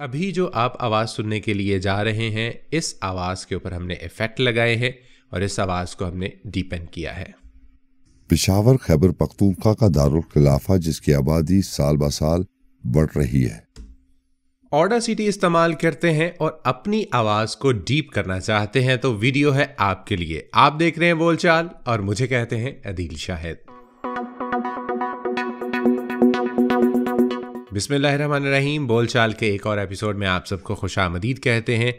अभी जो आप आवाज़ सुनने के लिए जा रहे हैं इस आवाज़ के ऊपर हमने इफेक्ट लगाए हैं और इस आवाज़ को हमने डीपन किया है पिशावर खैबर पख्तूखा का दारुल खिलाफा जिसकी आबादी साल ब साल बढ़ रही है ऑर्डर सिटी इस्तेमाल करते हैं और अपनी आवाज को डीप करना चाहते हैं तो वीडियो है आपके लिए आप देख रहे हैं बोलचाल और मुझे कहते हैं अदील शाहिद बिसमीम बोलचाल के एक और एपिसोड में आप सबको खुश आमदीद कहते हैं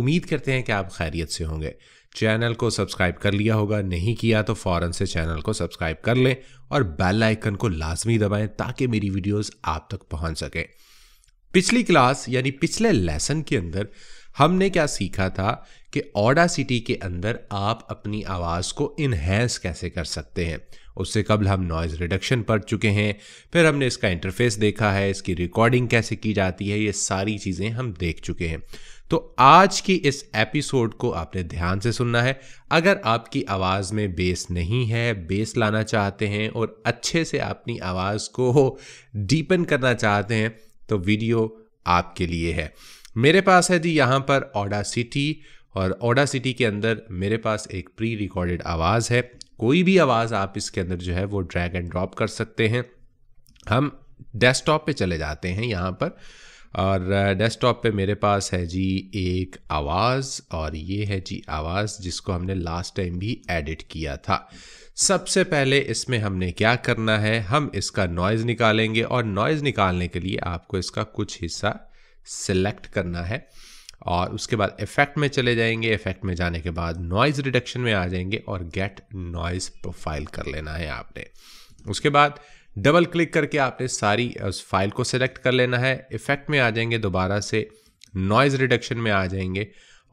उम्मीद करते हैं कि आप खैरियत से होंगे चैनल को सब्सक्राइब कर लिया होगा नहीं किया तो फ़ौर से चैनल को सब्सक्राइब कर लें और बेल आइकन को लाजमी दबाएं ताकि मेरी वीडियोस आप तक पहुंच सकें पिछली क्लास यानी पिछले लेसन के अंदर हमने क्या सीखा था कि ओडा सिटी के अंदर आप अपनी आवाज़ को इन्हेंस कैसे कर सकते हैं उससे कबल हम नॉइज़ रिडक्शन पढ़ चुके हैं फिर हमने इसका इंटरफेस देखा है इसकी रिकॉर्डिंग कैसे की जाती है ये सारी चीज़ें हम देख चुके हैं तो आज की इस एपिसोड को आपने ध्यान से सुनना है अगर आपकी आवाज़ में बेस नहीं है बेस लाना चाहते हैं और अच्छे से अपनी आवाज़ को डीपन करना चाहते हैं तो वीडियो आपके लिए है मेरे पास है जी यहाँ पर ओडा सिटी और ओडा सिटी के अंदर मेरे पास एक प्री रिकॉर्डेड आवाज़ है कोई भी आवाज़ आप इसके अंदर जो है वो ड्रैग एंड ड्रॉप कर सकते हैं हम डेस्कटॉप पे चले जाते हैं यहाँ पर और डेस्कटॉप पे मेरे पास है जी एक आवाज़ और ये है जी आवाज़ जिसको हमने लास्ट टाइम भी एडिट किया था सबसे पहले इसमें हमने क्या करना है हम इसका नॉइज़ निकालेंगे और नॉइज़ निकालने के लिए आपको इसका कुछ हिस्सा सेलेक्ट करना है और उसके बाद इफेक्ट में चले जाएंगे इफेक्ट में जाने के बाद नॉइज़ रिडक्शन में आ जाएंगे और गेट नॉइज़ प्रोफाइल कर लेना है आपने उसके बाद डबल क्लिक करके आपने सारी उस फाइल को सिलेक्ट कर लेना है इफेक्ट में आ जाएंगे दोबारा से नॉइज़ रिडक्शन में आ जाएंगे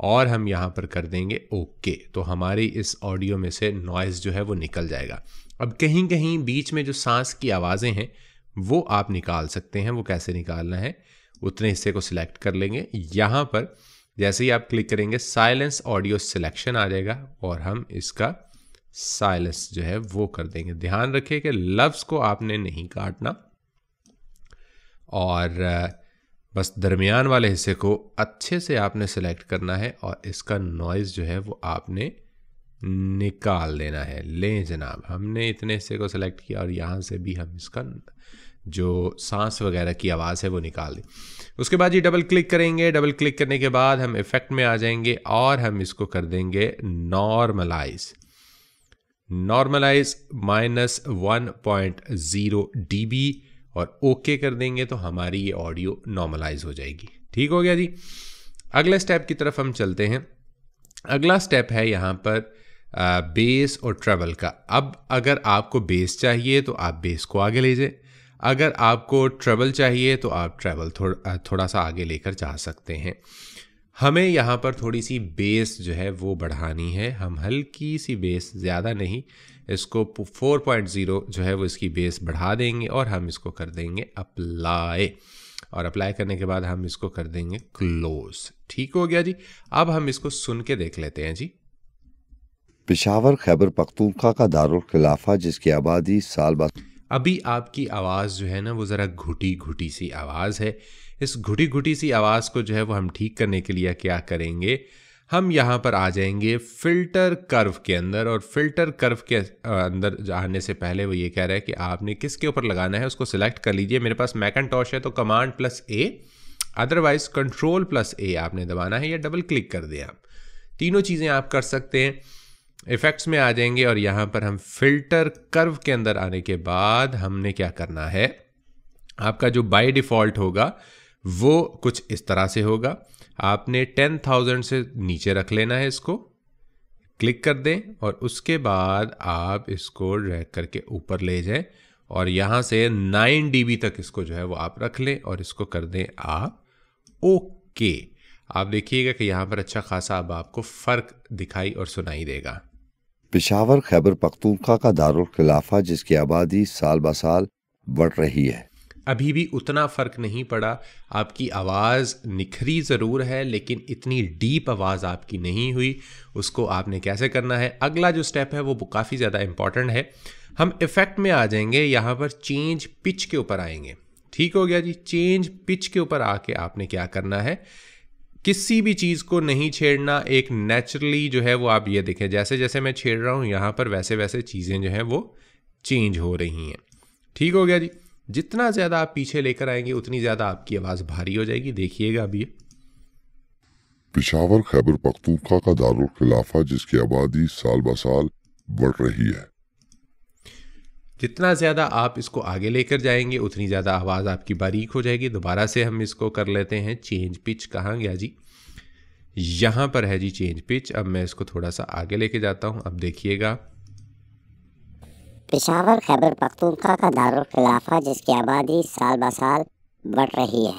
और हम यहाँ पर कर देंगे ओके तो हमारी इस ऑडियो में से नॉइज़ जो है वो निकल जाएगा अब कहीं कहीं बीच में जो सांस की आवाज़ें हैं वो आप निकाल सकते हैं वो कैसे निकालना है उतने हिस्से को सिलेक्ट कर लेंगे यहाँ पर जैसे ही आप क्लिक करेंगे साइलेंस ऑडियो सिलेक्शन आ जाएगा और हम इसका साइलेंस जो है वो कर देंगे ध्यान रखिए कि लफ्ज़ को आपने नहीं काटना और बस दरमियान वाले हिस्से को अच्छे से आपने सेलेक्ट करना है और इसका नॉइज़ जो है वो आपने निकाल देना है लें जनाब हमने इतने हिस्से को सेलेक्ट किया और यहाँ से भी हम इसका जो सांस वगैरह की आवाज़ है वो निकाल दें उसके बाद ये डबल क्लिक करेंगे डबल क्लिक करने के बाद हम इफ़ेक्ट में आ जाएंगे और हम इसको कर देंगे normalise normalise minus one point zero D B और ओके कर देंगे तो हमारी ये ऑडियो नॉर्मलाइज हो जाएगी ठीक हो गया जी अगले स्टेप की तरफ हम चलते हैं अगला स्टेप है यहाँ पर बेस और ट्रेवल का अब अगर आपको बेस चाहिए तो आप बेस को आगे ले जाए अगर आपको ट्रेवल चाहिए तो आप ट्रेवल थोड़ा थोड़ा सा आगे लेकर जा सकते हैं हमें यहाँ पर थोड़ी सी बेस जो है वो बढ़ानी है हम हल्की सी बेस ज़्यादा नहीं इसको 4.0 जो है वो इसकी बेस बढ़ा देंगे और हम इसको कर देंगे अप्लाई और अप्लाई करने के बाद हम इसको कर देंगे क्लोज ठीक हो गया जी अब हम इसको सुन के देख लेते हैं जी पिशावर खैबर पख्तूखा का दारुल खिलाफा जिसकी आबादी साल बाद अभी आपकी आवाज़ जो है ना वो ज़रा घुटी घुटी सी आवाज़ है इस घुटी घुटी सी आवाज़ को जो है वो हम ठीक करने के लिए क्या करेंगे हम यहाँ पर आ जाएंगे फ़िल्टर कर्व के अंदर और फ़िल्टर कर्व के अंदर आने से पहले वो ये कह रहा है कि आपने किसके ऊपर लगाना है उसको सिलेक्ट कर लीजिए मेरे पास मैकन टॉश है तो command plus A otherwise control plus A आपने दबाना है या डबल क्लिक कर दें आप तीनों चीज़ें आप कर सकते हैं इफ़ेक्ट्स में आ जाएंगे और यहाँ पर हम फिल्टर कर्व के अंदर आने के बाद हमने क्या करना है आपका जो बाय डिफ़ॉल्ट होगा वो कुछ इस तरह से होगा आपने टेन थाउजेंड से नीचे रख लेना है इसको क्लिक कर दें और उसके बाद आप इसको रह करके ऊपर ले जाएं और यहाँ से नाइन डी तक इसको जो है वो आप रख लें और इसको कर दें आप ओके आप देखिएगा कि यहाँ पर अच्छा खासा अब आपको फ़र्क दिखाई और सुनाई देगा पिशावर खैबर पख्तूनख्वा का खिलाफा जिसकी आबादी साल ब साल बढ़ रही है अभी भी उतना फ़र्क नहीं पड़ा आपकी आवाज़ निखरी ज़रूर है लेकिन इतनी डीप आवाज़ आपकी नहीं हुई उसको आपने कैसे करना है अगला जो स्टेप है वो काफ़ी ज़्यादा इम्पॉर्टेंट है हम इफ़ेक्ट में आ जाएंगे यहाँ पर चेंज पिच के ऊपर आएंगे ठीक हो गया जी चेंज पिच के ऊपर आके आपने क्या करना है किसी भी चीज़ को नहीं छेड़ना एक नेचुरली जो है वो आप ये देखें जैसे जैसे मैं छेड़ रहा हूँ यहाँ पर वैसे वैसे चीज़ें जो हैं वो चेंज हो रही हैं ठीक हो गया जी जितना ज़्यादा आप पीछे लेकर आएंगे उतनी ज़्यादा आपकी आवाज़ भारी हो जाएगी देखिएगा अभी पिशावर खैबर पख्तूखा का खिलाफा जिसकी आबादी साल ब साल बढ़ रही है जितना ज़्यादा आप इसको आगे लेकर जाएंगे उतनी ज़्यादा आवाज़ आपकी बारीक हो जाएगी दोबारा से हम इसको कर लेते हैं चेंज पिच कहाँ गया जी यहाँ पर है जी चेंज पिच अब मैं इसको थोड़ा सा आगे लेके जाता हूँ अब देखिएगा पेशावर खैबर पख्तूनखा का खिलाफा जिसकी आबादी साल ब साल बढ़ रही है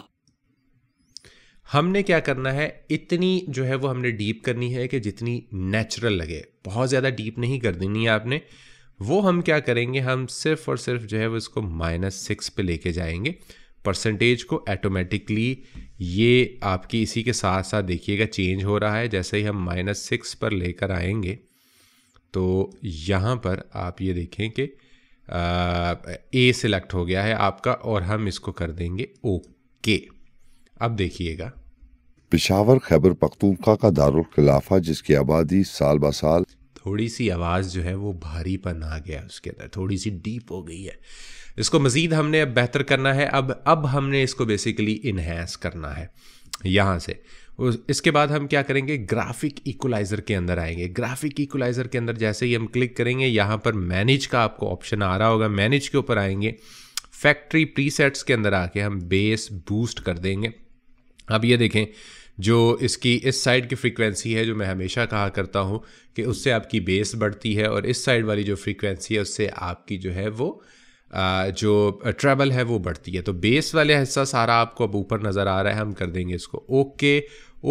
हमने क्या करना है इतनी जो है वो हमने डीप करनी है कि जितनी नेचुरल लगे बहुत ज़्यादा डीप नहीं कर देनी है आपने वो हम क्या करेंगे हम सिर्फ और सिर्फ जो है वो इसको माइनस सिक्स पे लेके जाएंगे परसेंटेज को ऐटोमेटिकली ये आपकी इसी के साथ साथ देखिएगा चेंज हो रहा है जैसे ही हम माइनस सिक्स पर लेकर आएंगे तो यहाँ पर आप ये देखें कि ए सिलेक्ट हो गया है आपका और हम इसको कर देंगे ओके अब देखिएगा पिशावर खैबर पख्तूनख्वा का खिलाफा जिसकी आबादी साल ब साल थोड़ी सी आवाज़ जो है वो भारीपन आ गया उसके अंदर थोड़ी सी डीप हो गई है इसको मज़ीद हमने अब बेहतर करना है अब अब हमने इसको बेसिकली इन्हेंस करना है यहाँ से इसके बाद हम क्या करेंगे ग्राफिक इक्वलाइज़र के अंदर आएंगे ग्राफिक इक्वलाइज़र के अंदर जैसे ही हम क्लिक करेंगे यहाँ पर मैनेज का आपको ऑप्शन आ रहा होगा मैनेज के ऊपर आएंगे फैक्ट्री प्रीसेट्स के अंदर आके हम बेस बूस्ट कर देंगे अब ये देखें जो इसकी इस साइड की फ्रीक्वेंसी है जो मैं हमेशा कहा करता हूँ कि उससे आपकी बेस बढ़ती है और इस साइड वाली जो फ्रीक्वेंसी है उससे आपकी जो है वो जो ट्रेबल है वो बढ़ती है तो बेस वाला हिस्सा सारा आपको अब ऊपर नज़र आ रहा है हम कर देंगे इसको ओके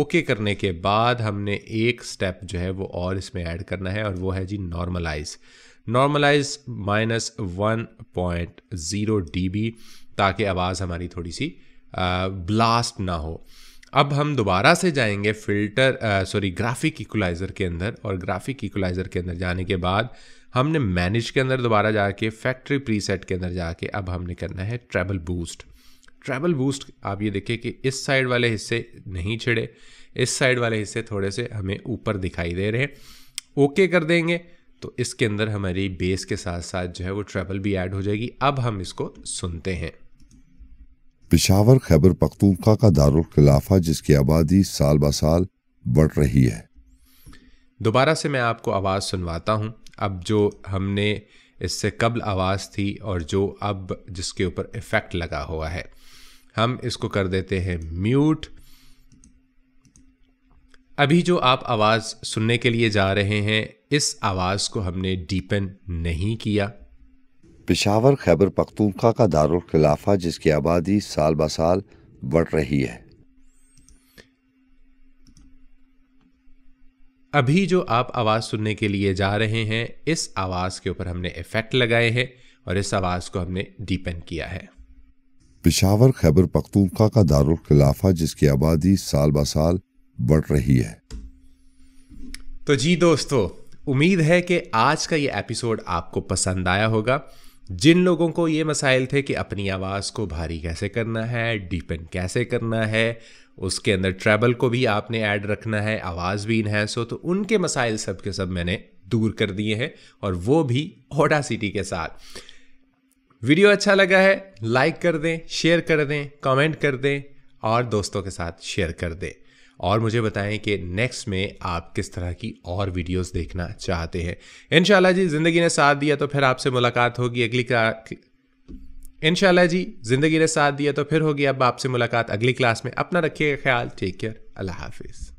ओके करने के बाद हमने एक स्टेप जो है वो और इसमें ऐड करना है और वो है जी normalise normalise minus one point zero D ताकि आवाज़ हमारी थोड़ी सी ब्लास्ट ना हो अब हम दोबारा से जाएंगे फिल्टर सॉरी ग्राफिक इक्वलाइज़र के अंदर और ग्राफिक इक्वलाइज़र के अंदर जाने के बाद हमने मैनेज के अंदर दोबारा जाके फैक्ट्री प्रीसेट के अंदर जाके अब हमने करना है ट्रैवल बूस्ट ट्रैवल बूस्ट आप ये देखिए कि इस साइड वाले हिस्से नहीं छिड़े इस साइड वाले हिस्से थोड़े से हमें ऊपर दिखाई दे रहे हैं ओके कर देंगे तो इसके अंदर हमारी बेस के साथ साथ जो है वो ट्रैवल भी ऐड हो जाएगी अब हम इसको सुनते हैं पिशावर खैबर पख्तूनखा का खिलाफा जिसकी आबादी साल ब साल बढ़ रही है दोबारा से मैं आपको आवाज़ सुनवाता हूँ अब जो हमने इससे कबल आवाज़ थी और जो अब जिसके ऊपर इफ़ेक्ट लगा हुआ है हम इसको कर देते हैं म्यूट अभी जो आप आवाज़ सुनने के लिए जा रहे हैं इस आवाज़ को हमने डीपन नहीं किया पिशावर खैबर पख्तूनखा का खिलाफा जिसकी आबादी साल ब साल बढ़ रही है अभी जो आप आवाज़ सुनने के लिए जा रहे हैं इस आवाज़ के ऊपर हमने इफ़ेक्ट लगाए हैं और इस आवाज़ को हमने डीपन किया है पिशावर खैबर पख्तूनखा का दारुल खिलाफा जिसकी आबादी साल ब साल बढ़ रही है तो जी दोस्तों उम्मीद है कि आज का ये एपिसोड आपको पसंद आया होगा जिन लोगों को ये मसाइल थे कि अपनी आवाज़ को भारी कैसे करना है डीपन कैसे करना है उसके अंदर ट्रैवल को भी आपने ऐड रखना है आवाज़ भी इनहेंस हो तो उनके मसाइल सब के सब मैंने दूर कर दिए हैं और वो भी होडा सिटी के साथ वीडियो अच्छा लगा है लाइक कर दें शेयर कर दें कमेंट कर दें और दोस्तों के साथ शेयर कर दें और मुझे बताएं कि नेक्स्ट में आप किस तरह की और वीडियोस देखना चाहते हैं इन जी ज़िंदगी ने साथ दिया तो फिर आपसे मुलाकात होगी अगली इनशाला जी ज़िंदगी ने साथ दिया तो फिर होगी अब आपसे मुलाकात अगली क्लास में अपना रखिएगा ख्याल टेक केयर अल्लाह हाफिज़